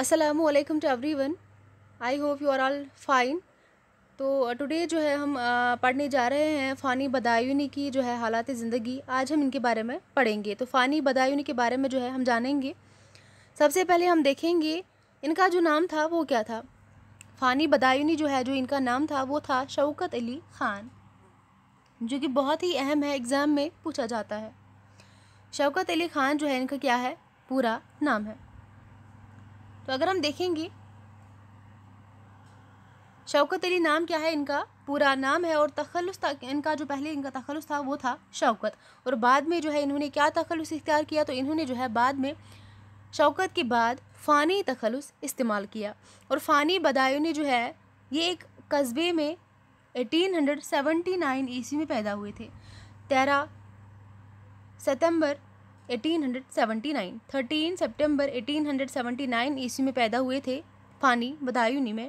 Aslam to everyone I hope you are all fine तो today uh, जो है हम uh, पढ़ने जा रहे हैं फ़ानी बदायूनी की जो है हालात ज़िंदगी आज हम इनके बारे में पढ़ेंगे तो फ़ानी बदायूनी के बारे में जो है हम जानेंगे सबसे पहले हम देखेंगे इनका जो नाम था वो क्या था फ़ानी बदायूनी जो है जो इनका नाम था वो था शौकत अली ख़ान जो कि बहुत ही अहम है एग्ज़ाम में पूछा जाता है शौकत अली ख़ान जो है इनका क्या है पूरा नाम है तो अगर हम देखेंगे शौकत अली नाम क्या है इनका पूरा नाम है और तखलस था इनका जो पहले इनका तखलस था वो था शौकत और बाद में जो है इन्होंने क्या तखलस इख्तियार किया तो इन्होंने जो है बाद में शौकत के बाद फ़ानी तखलस इस्तेमाल किया और फ़ानी बदायूँ ने जो है ये एक कस्बे में 1879 ईस्वी में पैदा हुए थे तेरह सितंबर 1879 13 सितंबर 1879 ईस्वी में पैदा हुए थे फानी बदायूनी में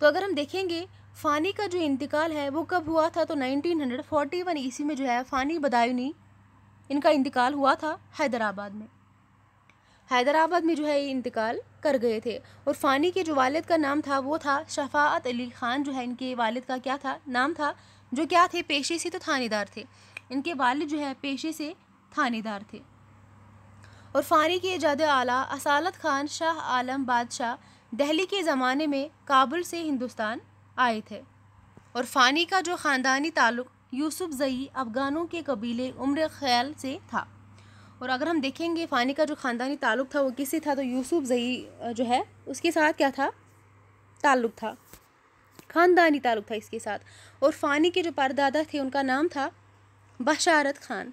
तो अगर हम देखेंगे फ़ानी का जो इंतकाल है वो कब हुआ था तो 1941 ईस्वी में जो है फ़ानी बदायूनी इनका इंतकाल हुआ था हैदराबाद में हैदराबाद में जो है ये इंतकाल कर गए थे और फ़ानी के जो वालिद का नाम था वो था शफात अली ख़ान जो है इनके वालिद का क्या था नाम था जो क्या थे पेशे से तो थानेदार थे इनके वालिद जो है पेशे से थानेदार थे और फ़ानी की ईजाद आला असालत खान शाह आलम बादशाह दिल्ली के ज़माने में काबुल से हिंदुस्तान आए थे और फ़ानी का जो ख़ानदानी ताल्लुक़ यूसुफ जई अफ़गानों के कबीले उम्र ख्याल से था और अगर हम देखेंगे फ़ानी का जो ख़ानदानी ताल्लुक़ था वो किससे था तो यूसुफ जई जो है उसके साथ क्या था ताल्लुक़ था ख़ानदानी ताल्लुक़ था इसके साथ और फ़ानी के जो परदादा थे उनका नाम था बशारत खान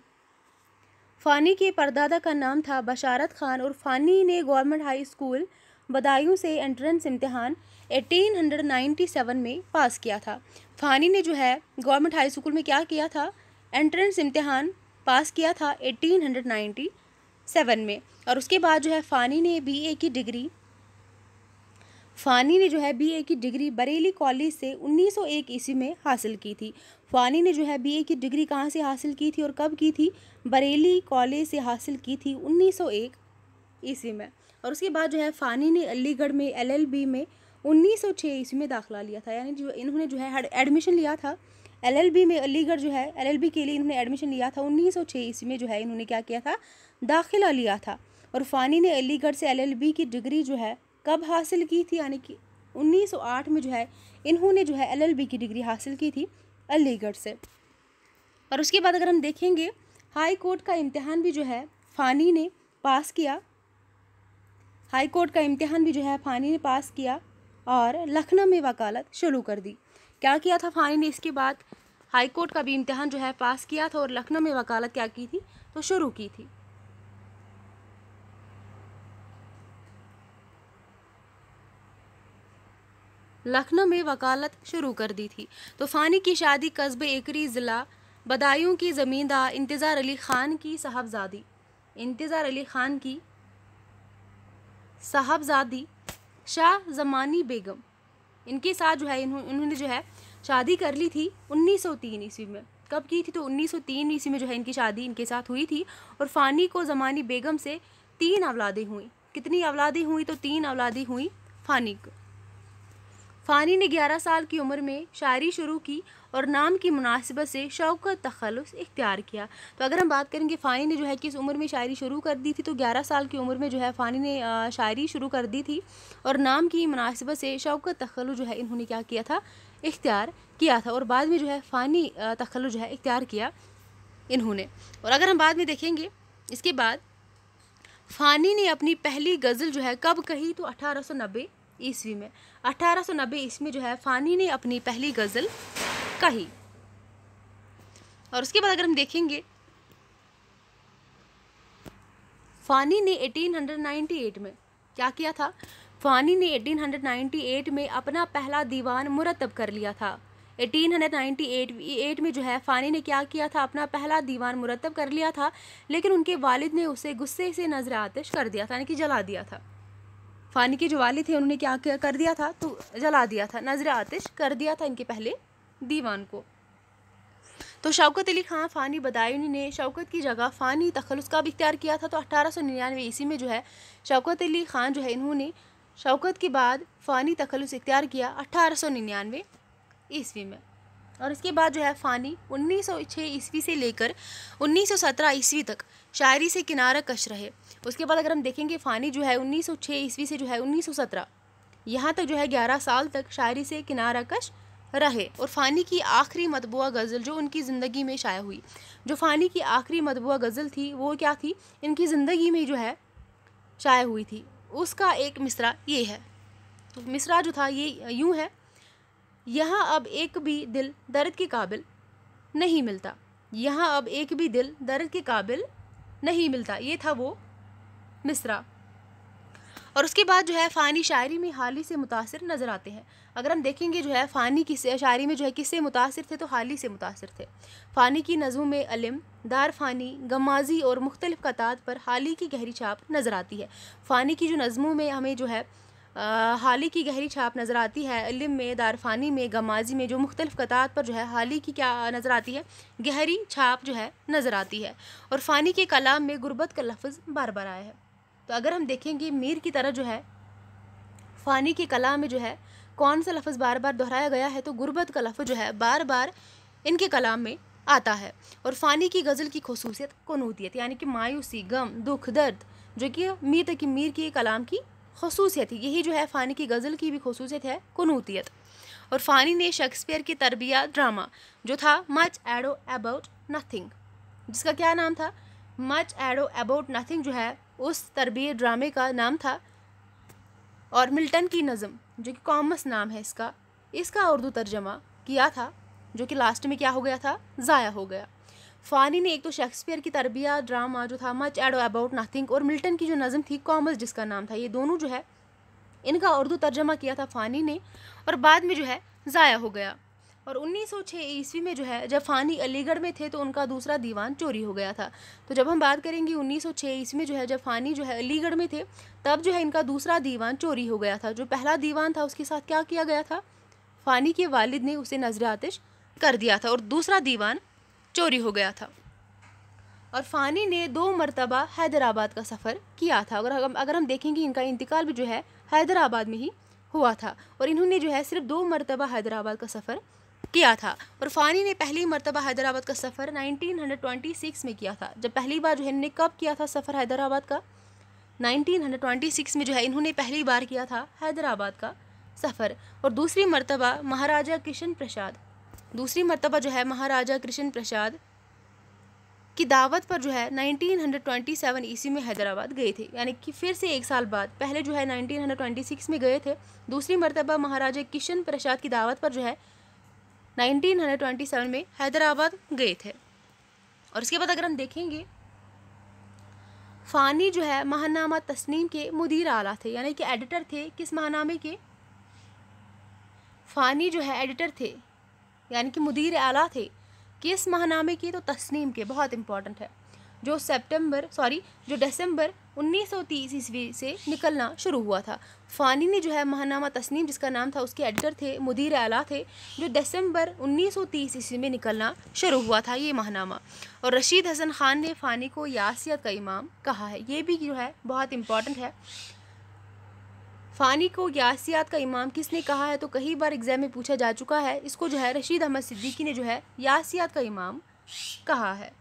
फ़ानी के परदादा का नाम था बशारत खान और फ़ानी ने गवर्नमेंट हाई स्कूल बदायूं से एंट्रेंस इम्तहान 1897 में पास किया था फ़ानी ने जो है गवर्नमेंट हाई स्कूल में क्या किया था एंट्रेंस इम्तहान पास किया था 1897 में और उसके बाद जो है फ़ानी ने बीए की डिग्री फ़ानी ने जो है बीए की डिग्री बरेली कॉलेज से 1901 ईस्वी में हासिल की थी फ़ानी ने जो है बीए की डिग्री कहाँ से हासिल की थी और कब की थी बरेली कॉलेज से हासिल की थी 1901 ईस्वी में और उसके बाद जो है फ़ानी ने अलीगढ़ में एलएलबी में 1906 ईस्वी में दाखिला लिया था यानी जो इन्होंने जो है एडमिशन लिया था एलएलबी में अलीगढ़ जो है एलएलबी के लिए इन्होंने एडमिशन लिया था 1906 ईस्वी में जो है इन्होंने क्या किया था दाखिला लिया था और फ़ानी ने अलीगढ़ से एलएलबी की डिग्री जो है कब हासिल की थी यानी कि 1908 में जो है इन्होंने जो है एलएलबी की डिग्री हासिल की थी अलीगढ़ से और उसके बाद अगर हम देखेंगे हाई कोर्ट का इम्तहान भी जो है फ़ानी ने पास किया हाई कोर्ट का इम्तहान भी जो है फ़ानी ने पास किया और लखनऊ में वकालत शुरू कर दी क्या किया था फ़ानी ने इसके बाद हाई कोर्ट का भी इम्तहान जो है पास किया था और लखनऊ में वकालत क्या की थी तो शुरू की थी लखनऊ में वकालत शुरू कर दी थी तो फ़ानी की शादी कस्बे एकरी ज़िला बदायूं की ज़मींदार इंतज़ार अली ख़ान की साहबजादी इंतज़ार अली ख़ान की साहबजादी शाह जमानी बेगम इनके साथ जो है उन्होंने जो है शादी कर ली थी 1903 ईस्वी में कब की थी तो 1903 ईस्वी में जो है इनकी शादी इनके साथ हुई थी और फ़ानी को ज़मानी बेगम से तीन अवलादें हुई कितनी अवलादें हुई तो तीन अवलादें हुई फ़ानी को फ़ानी ने 11 साल की उम्र में शायरी शुरू की और नाम की मुनासिबत से शौक का तखलस इख्तियार किया तो अगर हम बात करेंगे फ़ानी ने जो है किस उम्र में शायरी शुरू कर दी थी तो 11 साल की उम्र में जो है फ़ानी ने शायरी शुरू कर दी थी और नाम की मुनासिबत से शौक का तखलु जो है इन्होंने क्या किया था इख्तियार किया था और बाद में जो है फ़ानी तखलु जो है इख्तियार किया इन्होंने और अगर हम बाद में देखेंगे इसके बाद फ़ानी ने अपनी पहली गज़ल जो है कब कही तो अठारह सौ नब्बे ईस्वी में अठारह सौ नब्बे ईस्वी जो है फ़ानी ने अपनी पहली गज़ल कही और उसके बाद अगर हम देखेंगे फ़ानी ने 1898 में क्या किया था फ़ानी ने 1898 में अपना पहला दीवान मुरतब कर लिया था 1898 में जो है फ़ानी ने क्या किया था अपना पहला दीवान मुरतब कर लिया था लेकिन उनके वालिद ने उसे गुस्से से नज़र आतिश कर दिया था यानी कि जला दिया था फ़ानी के जो वाली थे उन्होंने क्या कर दिया था तो जला दिया था नजर आतिश कर दिया था इनके पहले दीवान को तो शौकत अली ख़ान फ़ानी बदायूनी ने शौकत की जगह फ़ानी तखल का भी इख्तियार किया था तो अठारह सौ निन्यानवे ईस्वी में जो है शौकत अली खान जो है इन्होंने शौकत के बाद फ़ानी उस इख्तियार किया अट्ठारह सौ निन्यानवे ईस्वी में और इसके बाद जो है फ़ानी उन्नीस सौ छः ईस्वी से लेकर उन्नीस सौ सत्रह ईस्वी तक शायरी से किनारा कश रहे उसके बाद अगर हम देखेंगे फ़ानी जो है उन्नीस ईस्वी से जो है उन्नीस यहाँ तक जो है ग्यारह साल तक शायरी से किनारा कश रहे और फ़ानी की आखिरी मतबूआ गज़ल जो उनकी ज़िंदगी में शाया हुई जो फ़ानी की आखिरी मतबूआ गज़ल थी वो क्या थी इनकी ज़िंदगी में जो है शाया हुई थी उसका एक मिसरा ये है तो मिसरा जो था ये यूँ है यहाँ अब एक भी दिल दर्द के काबिल नहीं मिलता यहाँ अब एक भी दिल दर्द के काबिल नहीं मिलता ये था वो मिसरा और उसके बाद जो है फ़ानी शायरी में हाली से मुतासर नज़र आते हैं अगर हम देखेंगे जो है फ़ानी किस शायरी में जो है किससे मुतासर थे तो हाली से मुतासर थे फ़ानी की नज़ों में अलम दार फ़ानी गमाजी और मुख्तलिफ़ कतात पर हाली की गहरी छाप नज़र आती है फ़ानी की जो नज़मों में हमें जो है हाली की गहरी छाप नज़र आती है इलम में दारफानी में गमाजी में जो मुख्तलिफ कतात पर जो है हाली की क्या नज़र आती है गहरी छाप जो है नज़र आती है और फ़ानी के कलाम में गुर्बत का लफ्ज़ बार बार आया है तो अगर हम देखेंगे मीर की तरह जो है फ़ानी की कला में जो है कौन सा लफ्ज़ बार बार दोहराया गया है तो गुरबत का लफ्ज़ जो है बार बार इनके कलाम में आता है और फ़ानी की गज़ल की खसूसियत कनूतियत यानी कि मायूसी गम दुख दर्द जो कि मीर तक मीर की कलाम की खसूसियत है यही जो है फ़ानी की गज़ल की भी खसूसियत है कनूतीत और फ़ानी ने शेक्सपियर की तरबिया ड्रामा जो था मच एडो अबाउट नथिंग जिसका क्या नाम था मच एडो अबाउट नथिंग जो है उस तरबिय ड्रामे का नाम था और मिल्टन की नज़म जो कि कॉमस नाम है इसका इसका उर्दू तर्जमा किया था जो कि लास्ट में क्या हो गया था ज़ाया हो गया फ़ानी ने एक तो शेक्सपियर की तरबिया ड्रामा जो था मच एडो अबाउट नथिंग और मिल्टन की जो नज़म थी कॉमर्स जिसका नाम था ये दोनों जो है इनका उर्दू तर्जमा किया था फ़ानी ने और बाद में जो है ज़ाया हो गया और 1906 ईस्वी में जो है जब फ़ानी अलीगढ़ में थे तो उनका दूसरा दीवान चोरी हो गया था तो जब हम बात करेंगे 1906 ईस्वी में जो है जब फ़ानी जो है अलीगढ़ में थे तब जो है इनका दूसरा दीवान चोरी हो गया था जो पहला दीवान था उसके साथ क्या किया गया था फ़ानी के वालिद ने उसे नजर आतिश कर दिया था और दूसरा दीवान चोरी हो गया था और फ़ानी ने दो मरतबा हैदराबाद का सफ़र किया था अगर हम अगर हम देखेंगे इनका इंतकाल भी जो है हैदराबाद में ही हुआ था और इन्होंने जो है सिर्फ दो मरतबा हैदराबाद का सफ़र किया था और फ़ानी ने पहली मरतबा हैदराबाद का सफ़र 1926 में किया था जब पहली बार जो है इन्होंने कब किया था सफ़र हैदराबाद का 1926 में जो है इन्होंने पहली बार किया था हैदराबाद का सफ़र और दूसरी मरतबा महाराजा कृष्ण प्रसाद दूसरी मरतबा जो है महाराजा कृष्ण प्रसाद की दावत पर जो है 1927 ईस्वी में हैदराबाद गए थे यानी कि फिर से एक साल बाद पहले जो है 1926 में गए थे दूसरी मरतबा महाराजा किशन प्रसाद की दावत पर जो है 1927 में हैदराबाद गए थे और इसके बाद अगर हम देखेंगे फ़ानी जो है महानामा तस्नीम के मुदीर आला थे यानी कि एडिटर थे किस महानामे के फ़ानी जो है एडिटर थे यानी कि मुदीर आला थे किस महानामे के तो तस्नीम के बहुत इंपॉर्टेंट है जो सितंबर सॉरी जो दिसंबर 1930 ईस्वी से निकलना शुरू हुआ था फ़ानी ने जो है महानामा तस्नीम जिसका नाम था उसके एडिटर थे मुदीर आला थे जो दिसंबर 1930 ईस्वी में निकलना शुरू हुआ था ये महानामा और रशीद हसन ख़ान ने फ़ानी को यासियत का इमाम कहा है ये भी जो है बहुत इम्पॉर्टेंट है फ़ानी को यासियात का इमाम किसने कहा है तो कई बार एग्ज़ाम में पूछा जा चुका है इसको जो है रशीद अहमद सिद्दीकी ने जो है यासियात का इमाम कहा है